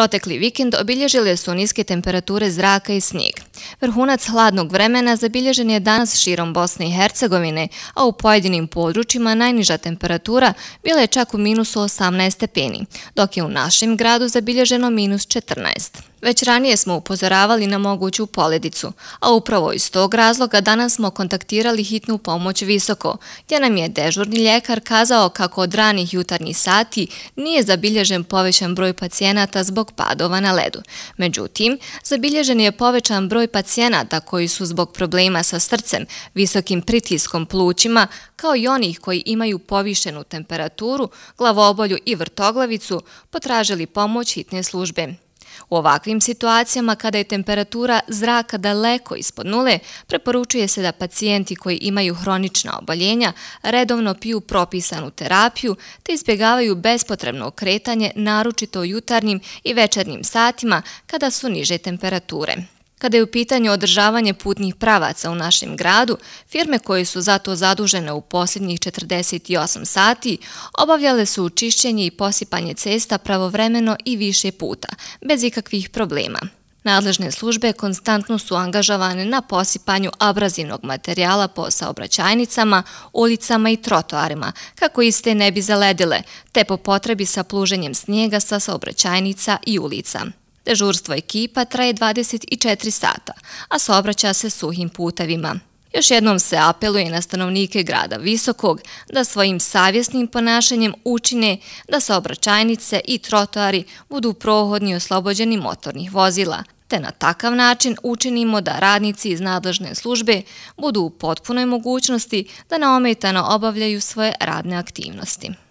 Protekli vikend obilježile su niske temperature zraka i snijeg. Vrhunac hladnog vremena zabilježen je danas širom Bosne i Hercegovine, a u pojedinim područjima najniža temperatura bila je čak u minusu 18 stepeni, dok je u našem gradu zabilježeno minus 14 Već ranije smo upozoravali na moguću poledicu, a upravo iz tog razloga danas smo kontaktirali hitnu pomoć visoko, gdje nam je dežurni ljekar kazao kako od ranih jutarnjih sati nije zabilježen povećan broj pacijenata zbog padova na ledu. Međutim, zabilježen je povećan broj pacijenata koji su zbog problema sa srcem, visokim pritiskom plućima, kao i onih koji imaju povišenu temperaturu, glavobolju i vrtoglavicu, potražili pomoć hitne službe. U ovakvim situacijama, kada je temperatura zraka daleko ispod nule, preporučuje se da pacijenti koji imaju hronična oboljenja redovno piju propisanu terapiju te izbjegavaju bespotrebno okretanje naručito u jutarnjim i večernjim satima kada su niže temperature. Kada je u pitanju održavanje putnih pravaca u našem gradu, firme koje su za to zadužene u posljednjih 48 sati obavljale su učišćenje i posipanje cesta pravovremeno i više puta, bez ikakvih problema. Nadležne službe konstantno su angažavane na posipanju abrazivnog materijala po saobraćajnicama, ulicama i trotoarima, kako iste ne bi zaledile, te po potrebi sa pluženjem snijega sa saobraćajnica i ulica. Dežurstvo ekipa traje 24 sata, a saobraća se suhim putevima. Još jednom se apeluje na stanovnike grada Visokog da svojim savjesnim ponašanjem učine da saobraćajnice i trotoari budu prohodni oslobođeni motornih vozila, te na takav način učinimo da radnici iz nadležne službe budu u potpunoj mogućnosti da naometano obavljaju svoje radne aktivnosti.